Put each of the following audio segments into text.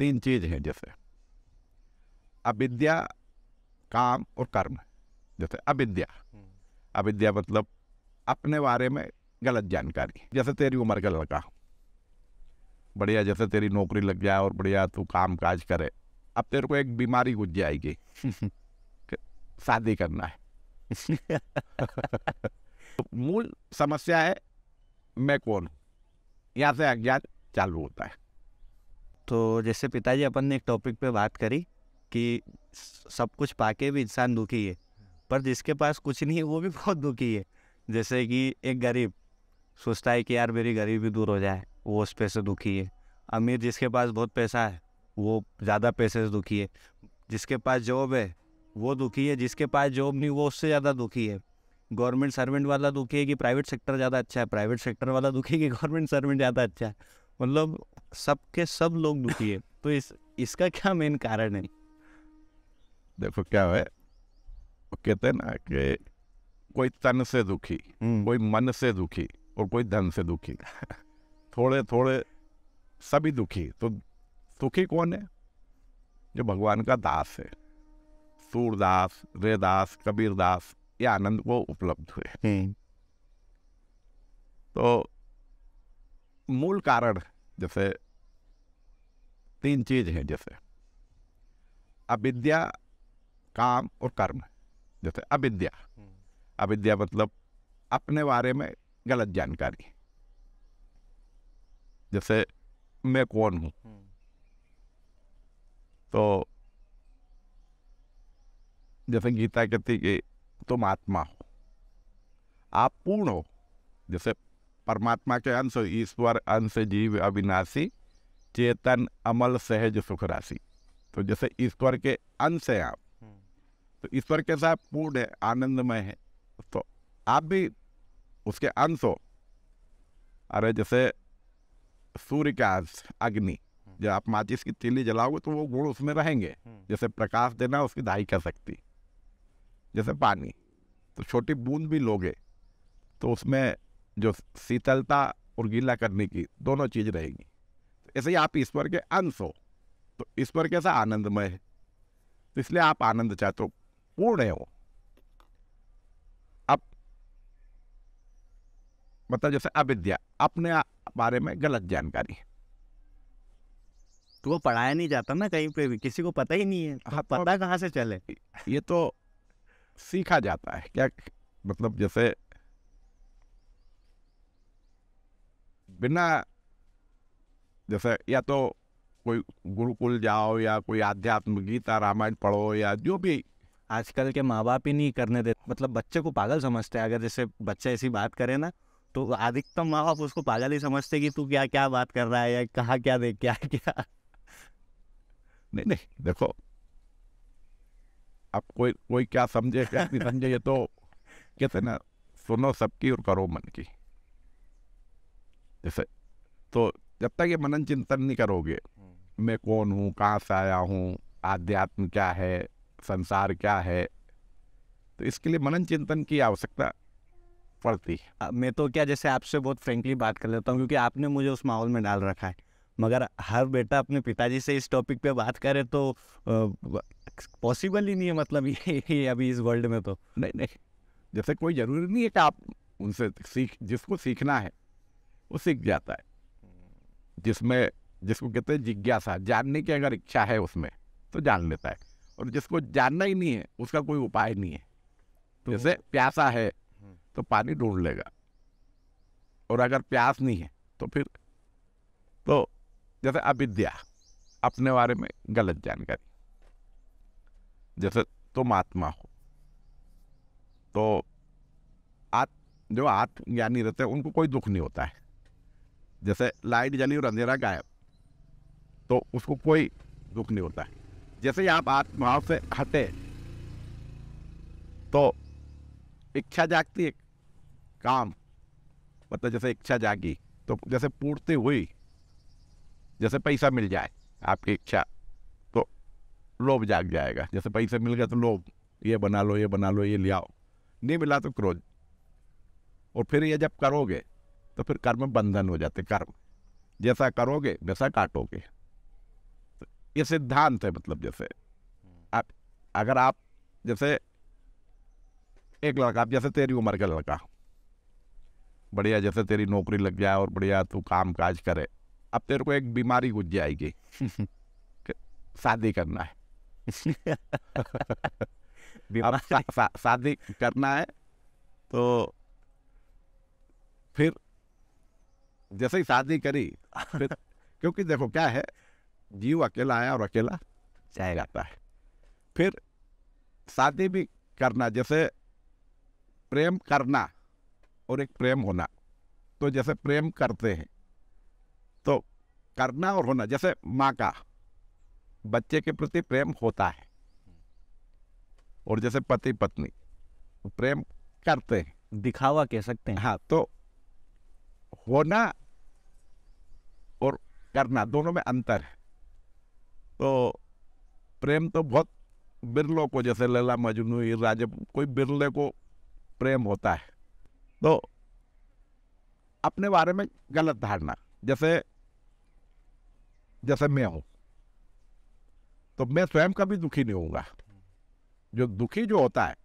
तीन चीज हैं जैसे अविद्या काम और कर्म जैसे अविद्या हम्म। अविद्या मतलब अपने बारे में गलत जानकारी जैसे तेरी उम्र का लड़का बढ़िया जैसे तेरी नौकरी लग जाए और बढ़िया तू काम काज करे अब तेरे को एक बीमारी गुज जाएगी शादी करना है तो मूल समस्या है मैं कौन यहाँ से अज्ञान चालू होता है तो जैसे पिताजी अपन ने एक टॉपिक पे बात करी कि सब कुछ पाके भी इंसान दुखी है पर जिसके पास कुछ नहीं है वो भी बहुत दुखी है जैसे कि एक गरीब सोचता है कि यार मेरी गरीबी दूर हो जाए वो उस पैसे दुखी है अमीर जिसके पास बहुत पैसा है वो ज़्यादा पैसे से दुखी है जिसके पास जॉब है वो दुखी है जिसके पास जॉब नहीं वो उससे ज़्यादा दुखी है गवर्नमेंट सर्वेंट वाला दुखी है कि प्राइवेट सेक्टर ज़्यादा अच्छा है प्राइवेट सेक्टर वाला दुखी है कि गवर्नमेंट सर्वेंट ज़्यादा अच्छा है मतलब सबके सब लोग दुखी है तो इस इसका क्या मेन कारण है देखो क्या है कहते हैं ना कि कोई तन से दुखी हम्म। कोई मन से दुखी और कोई धन से दुखी थोड़े थोड़े सभी दुखी तो सुखी कौन है जो भगवान का दास है सूरदास रेदास कबीरदास ये आनंद को उपलब्ध हुए हम्म। तो मूल कारण जैसे तीन चीज है जैसे अविद्या काम और कर्म जैसे अविद्या अविद्या मतलब अपने बारे में गलत जानकारी जैसे मैं कौन हूं तो जैसे गीता कहती कि तुम आत्मा हो आप पूर्ण हो जैसे परमात्मा के अंश ईश्वर अंश जीव अविनाशी चेतन अमल सहज सुख राशि तो जैसे ईश्वर के अंश हैं आप हम्म। तो ईश्वर के साथ पूर्ण है आनंदमय है तो आप भी उसके अंश हो अरे जैसे सूर्य का अंश अग्नि हम्म। जब आप माचिस की तिली जलाओगे तो वो गुण उसमें रहेंगे हम्म। जैसे प्रकाश देना उसकी दाई कर सकती जैसे पानी तो छोटी बूंद भी लोगे तो उसमें जो शीतलता और गीला करने की दोनों चीज़ रहेगी ऐसे ही आप ईश्वर के अंश हो तो ईश्वर कैसा आनंदमय है तो इसलिए आप आनंद चाहते हो पूर्ण हो आप मतलब जैसे अविद्या अपने बारे में गलत जानकारी है तो वो पढ़ाया नहीं जाता ना कहीं पे भी किसी को पता ही नहीं है तो हाँ, पता कहाँ से चले ये तो सीखा जाता है क्या मतलब जैसे बिना जैसे या तो कोई गुरुकुल जाओ या कोई आध्यात्म गीता रामायण पढ़ो या जो भी आजकल के माँ बाप ही नहीं करने देते मतलब बच्चे को पागल समझते हैं अगर जैसे बच्चे ऐसी बात करे ना तो अधिकतम माँ बाप उसको पागल ही समझते कि तू क्या क्या बात कर रहा है या कहाँ क्या देख क्या क्या नहीं नहीं देखो अब कोई कोई क्या समझे क्या नहीं समझे ये तो कहते ना सुनो सबकी और करो मन की जैसे तो जब तक ये मनन चिंतन नहीं करोगे हम्म। मैं कौन हूँ कहाँ से आया हूँ आध्यात्म क्या है संसार क्या है तो इसके लिए मनन चिंतन की आवश्यकता पड़ती है मैं तो क्या जैसे आपसे बहुत फ्रेंकली बात कर लेता हूँ क्योंकि आपने मुझे उस माहौल में डाल रखा है मगर हर बेटा अपने पिताजी से इस टॉपिक पे बात करे तो पॉसिबल ही नहीं है मतलब ये, ये अभी इस वर्ल्ड में तो नहीं नहीं जैसे कोई ज़रूरी नहीं है कि आप उनसे सीख जिसको सीखना है वो सीख जाता है जिसमें जिसको कहते हैं जिज्ञासा जानने की अगर इच्छा है उसमें तो जान लेता है और जिसको जानना ही नहीं है उसका कोई उपाय नहीं है तो जैसे प्यासा है हम्म। तो पानी ढूंढ लेगा और अगर प्यास नहीं है तो फिर तो जैसे अविद्या अपने बारे में गलत जानकारी जैसे तुम आत्मा हो तो आत जो आत्मज्ञानी रहते हैं उनको कोई दुख नहीं होता है जैसे लाइट जानी और अंधेरा गायब तो उसको कोई दुख नहीं होता है जैसे आप आत्मभाव से हटे तो इच्छा जागती है काम मतलब जैसे इच्छा जागी तो जैसे पूर्ति हुई जैसे पैसा मिल जाए आपकी इच्छा तो लोभ जाग जाएगा जैसे पैसे मिल गए तो लोभ ये बना लो ये बना लो ये ले आओ नहीं मिला तो क्रोध और फिर ये जब करोगे तो फिर कर्म बंधन हो जाते कर्म जैसा करोगे वैसा काटोगे तो ये सिद्धांत है मतलब जैसे आप अगर आप जैसे एक लड़का आप जैसे तेरी उम्र का लड़का बढ़िया जैसे तेरी नौकरी लग जाए और बढ़िया तू काम काज करे अब तेरे को एक बीमारी गुज जाएगी शादी करना है शादी करना है तो फिर जैसे ही शादी करी क्योंकि देखो क्या है जीव अकेला आया और अकेला चाहे जाता है फिर शादी भी करना जैसे प्रेम करना और एक प्रेम होना तो जैसे प्रेम करते हैं तो करना और होना जैसे माँ का बच्चे के प्रति प्रेम होता है और जैसे पति पत्नी प्रेम करते हैं दिखावा कह सकते हैं हाँ तो होना और करना दोनों में अंतर है तो प्रेम तो बहुत बिरलों को जैसे लला मजनू राज कोई बिरले को प्रेम होता है तो अपने बारे में गलत धारणा जैसे जैसे मैं हूँ तो मैं स्वयं कभी दुखी नहीं होऊंगा जो दुखी जो होता है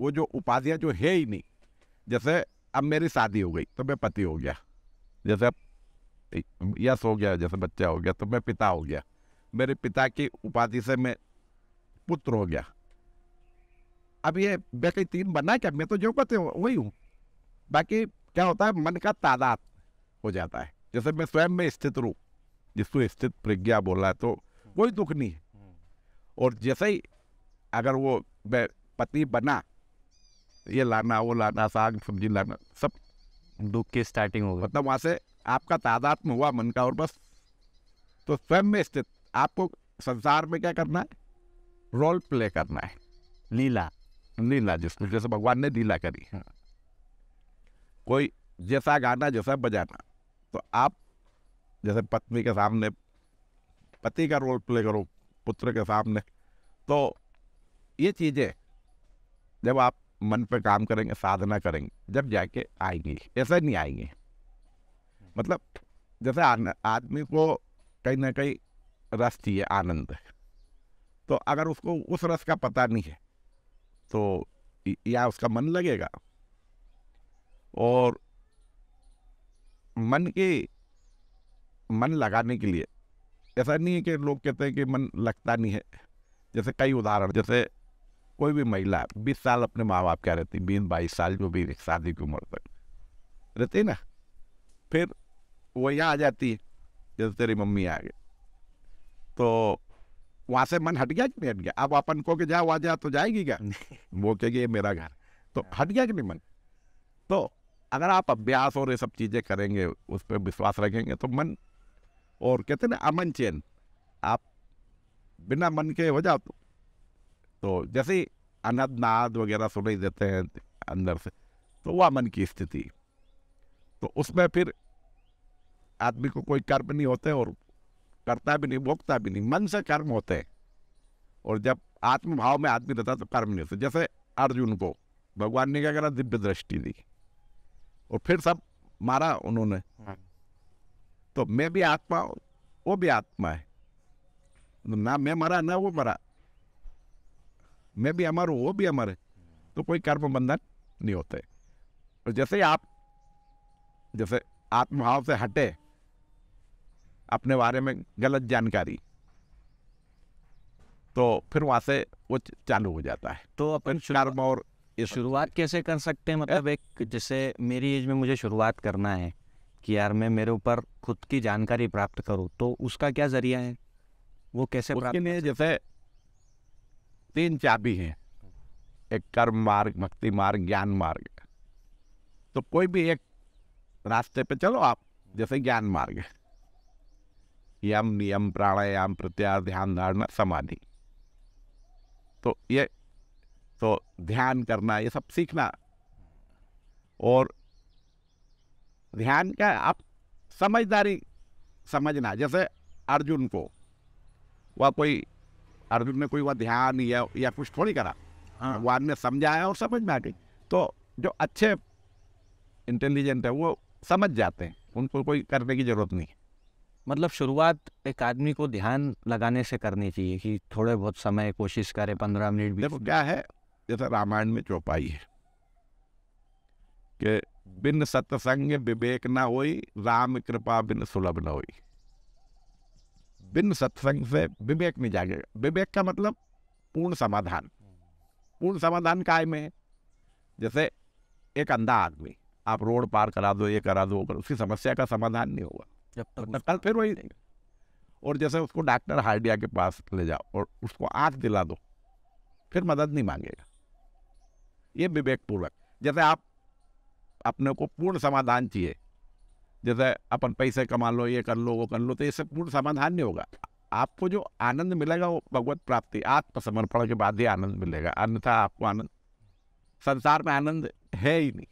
वो जो उपाधियाँ जो है ही नहीं जैसे अब मेरी शादी हो गई तो मैं पति हो गया जैसे अब यस हो गया जैसे बच्चा हो गया तो मैं पिता हो गया मेरे पिता की उपाधि से मैं पुत्र हो गया अब ये बेटी तीन बनना क्या मैं तो जो कहते हूँ वही हूँ बाकी क्या होता है मन का तादाद हो जाता है जैसे मैं स्वयं में स्थित रूप जिसको स्थित प्रज्ञा बोला है तो कोई दुख नहीं है और जैसे ही अगर वो मैं पति बना ये लाना वो लाना साग सब्जी लाना सब दुख की स्टार्टिंग हो गई मतलब वहाँ से आपका तादाद में हुआ मन का और बस तो स्वयं में स्थित आपको संसार में क्या करना है रोल प्ले करना है लीला लीला जिसमें जैसे भगवान ने लीला करी हाँ। कोई जैसा गाना जैसा बजाना तो आप जैसे पत्नी के सामने पति का रोल प्ले करो पुत्र के सामने तो ये चीज़ें जब आप मन पे काम करेंगे साधना करेंगे जब जाके आएंगी ऐसे नहीं आएंगी मतलब जैसे आदमी को कहीं ना कहीं रस चाहिए आनंद तो अगर उसको उस रस का पता नहीं है तो या उसका मन लगेगा और मन के मन लगाने के लिए ऐसा नहीं है कि लोग कहते हैं कि मन लगता नहीं है जैसे कई उदाहरण जैसे कोई भी महिला बीस साल अपने माँ बाप क्या रहती बीस बाईस साल जो भी शादी की उम्र तक रहती ना फिर वो यहाँ आ जाती है जैसे तेरी मम्मी आ गई तो वहाँ से मन हट गया कि नहीं हट गया अब अपन को कि जाओ आ जा तो जाएगी क्या वो कह ये मेरा घर तो हाँ। हट गया कि नहीं मन तो अगर आप अभ्यास और ये सब चीज़ें करेंगे उस पर विश्वास रखेंगे तो मन और कहते ना अमन चैन आप बिना मन के हो जाओ तो, तो जैसे अनदनाद वगैरह सुनाई देते हैं अंदर से तो वह अमन की स्थिति तो उसमें फिर आदमी को कोई कर्म नहीं होते और करता भी नहीं भोगता भी नहीं मन से कर्म होते हैं और जब आत्मभाव में आदमी रहता तो कर्म नहीं होते जैसे अर्जुन को भगवान ने क्या करा दिव्य दृष्टि दी और फिर सब मारा उन्होंने हाँ। तो मैं भी आत्मा वो भी आत्मा है तो ना मैं मरा ना वो मरा मैं भी अमर हूँ वो भी अमर है तो कोई कर्म बंधन नहीं होते और जैसे ही आप जैसे आत्मभाव से हटे अपने बारे में गलत जानकारी तो फिर वहां से वो चालू हो जाता है तो अपन कर्म और शुरुआत कैसे कर सकते हैं मतलब एक जैसे मेरी एज में मुझे शुरुआत करना है कि यार मैं मेरे ऊपर खुद की जानकारी प्राप्त करूँ तो उसका क्या जरिया है वो कैसे प्राप्त जैसे तीन चाबी हैं एक कर्म मार्ग भक्ति मार्ग ज्ञान मार्ग तो कोई भी एक रास्ते पे चलो आप जैसे ज्ञान मार्ग है यम नियम प्राणायाम प्रत्यार ध्यान धारणा समाधि तो ये तो ध्यान करना ये सब सीखना और ध्यान का आप समझदारी समझना जैसे अर्जुन को वह कोई अर्जुन ने कोई वह ध्यान या या कुछ थोड़ी करा हाँ। भगवान ने समझाया और समझ में आ गई तो जो अच्छे इंटेलिजेंट है वो समझ जाते हैं उनको कोई करने की जरूरत नहीं है मतलब शुरुआत एक आदमी को ध्यान लगाने से करनी चाहिए कि थोड़े बहुत समय कोशिश करे पंद्रह मिनट देखो क्या है जैसा रामायण में चौपाई है कि बिन सत्संग विवेक न हो राम कृपा बिन सुलभ न हो बिन सत्संग से विवेक नहीं जागेगा विवेक का मतलब पूर्ण समाधान पूर्ण समाधान काय में है जैसे एक अंधा आदमी आप रोड पार करा दो ये करा दो उसकी समस्या का समाधान नहीं होगा जब तक तो कल फिर वही और जैसे उसको डॉक्टर हार्डिया के पास ले जाओ और उसको आँख दिला दो फिर मदद नहीं मांगेगा ये विवेकपूर्वक जैसे आप अपने को पूर्ण समाधान चाहिए जैसे अपन पैसे कमा लो ये कर लो वो कर लो तो इससे पूर्ण समाधान नहीं होगा आपको जो आनंद मिलेगा वो भगवत प्राप्ति आत्मसमर्पण के बाद ही आनंद मिलेगा अन्यथा आपको आनंद संसार में आनंद है ही नहीं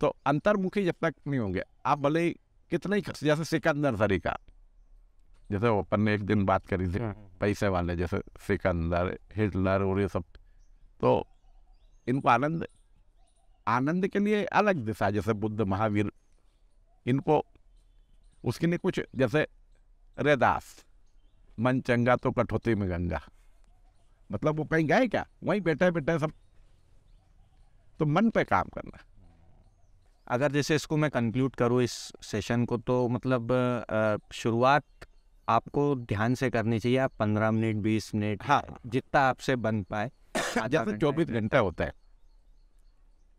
तो अंतर्मुखी जब तक नहीं होंगे आप भले ही कितना ही खर्च जैसे सिकंदर सरी का जैसे अपन ने एक दिन बात करी थी हम्म। पैसे वाले जैसे सिकंदर हिटलर और ये सब तो इनको आनंद आनंद के लिए अलग दिशा जैसे बुद्ध महावीर इनको उसके लिए कुछ जैसे रेदास मन चंगा तो कठोती में गंगा मतलब वो कहीं गए क्या वहीं बैठे बैठे सब तो मन पे काम करना अगर जैसे इसको मैं कंक्लूड करूँ इस सेशन को तो मतलब शुरुआत आपको ध्यान से करनी चाहिए आप पंद्रह मिनट बीस मिनट हाँ जितना आपसे बन पाए जैसे चौबीस घंटा होता है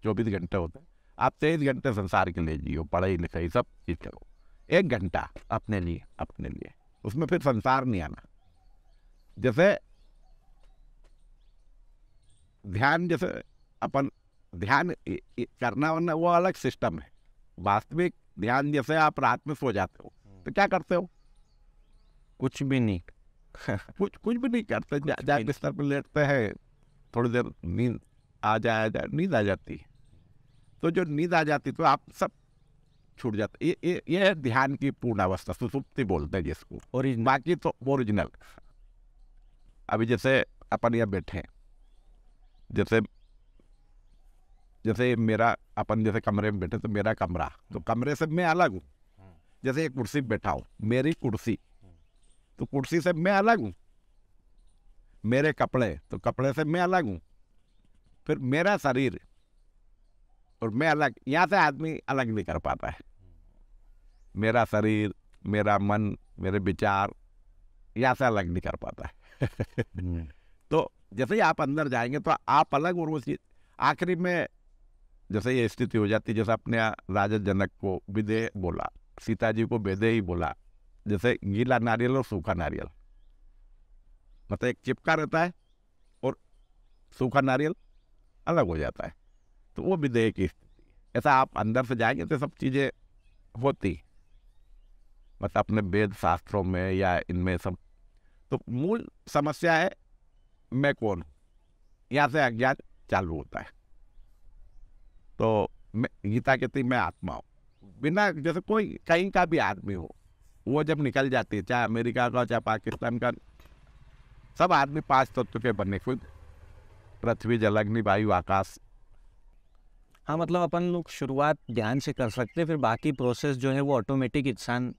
चौबीस घंटा होता है आप तेईस घंटे संसार के लिए जियो पढ़ाई लिखाई सब चीज़ करो एक घंटा अपने लिए अपने लिए उसमें फिर संसार नहीं आना जैसे ध्यान जैसे अपन ध्यान करना वरना वो अलग सिस्टम है वास्तविक ध्यान जैसे आप रात में सो जाते हो हम्म। तो क्या करते हो कुछ भी नहीं कुछ कुछ भी नहीं करते जा, बिस्तर पर लेटते हैं थोड़ी देर नींद आ जाए जा, नींद आ जाती तो जो नींद आ जाती तो आप सब छूट जाते ये ये ये है ध्यान की पूर्ण अवस्था सुसुप्ति बोलते हैं जिसको और बाकी तो ओरिजिनल अभी जैसे अपन यह बैठे जैसे जैसे मेरा अपन जैसे कमरे में बैठे तो मेरा कमरा तो कमरे से मैं अलग हूँ जैसे एक कुर्सी बैठा हूँ मेरी कुर्सी तो कुर्सी से मैं अलग हूँ मेरे कपड़े तो कपड़े से मैं अलग हूँ फिर मेरा शरीर और मैं अलग यहाँ से आदमी अलग नहीं कर पाता है मेरा शरीर मेरा मन मेरे विचार यहाँ से अलग नहीं कर पाता है हम्म। तो जैसे ही आप अंदर जाएंगे तो आप अलग और वो चीज़ आखिरी में जैसे ये स्थिति हो जाती जैसे अपने राजा जनक को विदे बोला सीता जी को बेदे ही बोला जैसे गीला नारियल और सूखा नारियल मतलब एक चिपका रहता है और सूखा नारियल अलग हो जाता है तो वो विदेह की स्थिति ऐसा आप अंदर से जाएंगे तो सब चीज़ें होती मतलब अपने वेद शास्त्रों में या इनमें सब तो मूल समस्या है मैं कौन हूँ यहाँ से अज्ञान चालू होता है तो मैं गीता कहती मैं आत्मा हूँ बिना जैसे कोई कहीं का भी आदमी हो वो जब निकल जाती है चाहे अमेरिका का चाहे पाकिस्तान का सब आदमी पांच तत्व के बने खुद पृथ्वी जल अग्नि वायु आकाश हाँ मतलब अपन लोग शुरुआत ध्यान से कर सकते हैं फिर बाकी प्रोसेस जो है वो ऑटोमेटिक इंसान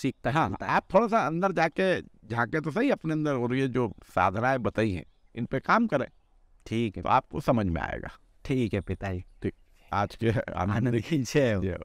सीखता हाँ, है आप थोड़ा सा अंदर जाके झाके तो सही अपने अंदर और ये जो साधनाएं बताई हैं इन पे काम करें ठीक है तो आपको समझ में आएगा ठीक है पिताजी ठीक 아직 그게 안 돼. 네. 이제요. 예.